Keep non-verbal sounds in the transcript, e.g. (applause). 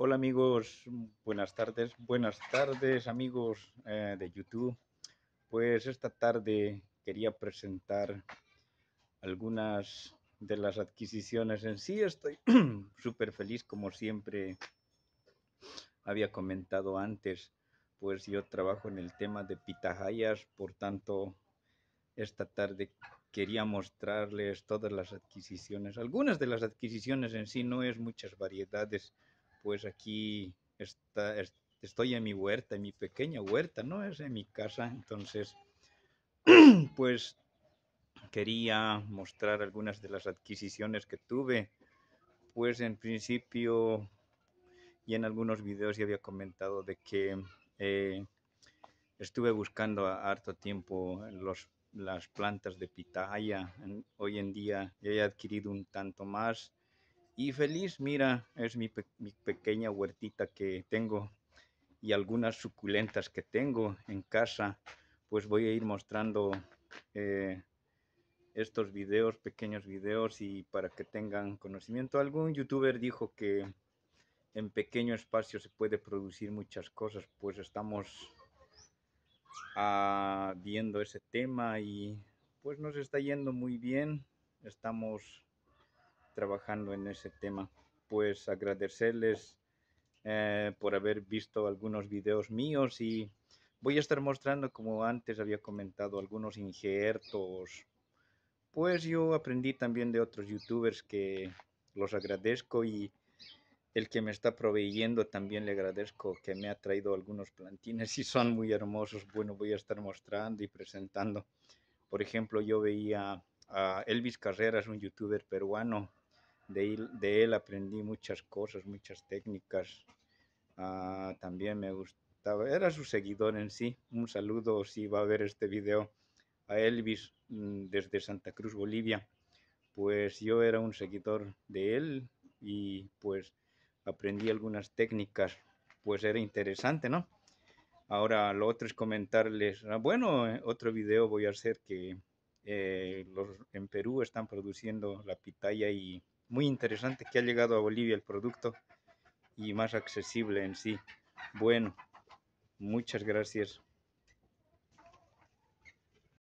Hola amigos, mm, buenas tardes, buenas tardes amigos eh, de YouTube. Pues esta tarde quería presentar algunas de las adquisiciones en sí. Estoy súper (clears throat) feliz como siempre había comentado antes, pues yo trabajo en el tema de pitahayas, por tanto esta tarde quería mostrarles todas las adquisiciones. Algunas de las adquisiciones en sí no es muchas variedades pues aquí estoy en mi huerta, en mi pequeña huerta, no es en mi casa, entonces, (clears throat) pues quería mostrar algunas de las adquisiciones que tuve, pues en principio y en algunos videos ya había comentado de que eh, estuve buscando harto tiempo las plantas de pitaya hoy en día ya he adquirido un tanto más, y feliz, mira, es mi, pequeña huertita que tengo y algunas suculentas que tengo en casa, pues voy a ir mostrando eh, estos videos, pequeños videos y para que tengan conocimiento. Algún youtuber dijo que en pequeño espacio se puede producir muchas cosas, pues estamos viendo ese tema y pues nos está yendo muy bien, estamos trabajando en ese tema. Pues agradecerles eh, por haber visto algunos videos míos y voy a estar mostrando, como antes había comentado, algunos injertos. Pues yo aprendí también de otros youtubers que los agradezco y el que me está proveyendo también le agradezco que me ha traído algunos plantines y son muy hermosos. Bueno, voy a estar mostrando y presentando. Por ejemplo, yo veía a Elvis Carreras, un youtuber peruano, de él, aprendí muchas cosas, muchas técnicas. Ah, también me gustaba, era su seguidor en sí. Un saludo si va a ver este video a Elvis mm, desde Santa Cruz, Bolivia. Pues yo era un seguidor de él y pues aprendí algunas técnicas, pues era interesante, ¿no? Ahora lo otro es comentarles, ah, bueno, eh, otro video voy a hacer que eh, en Perú están produciendo la pitaya y muy interesante que ha llegado a Bolivia el producto y más accesible en sí. Bueno, muchas gracias.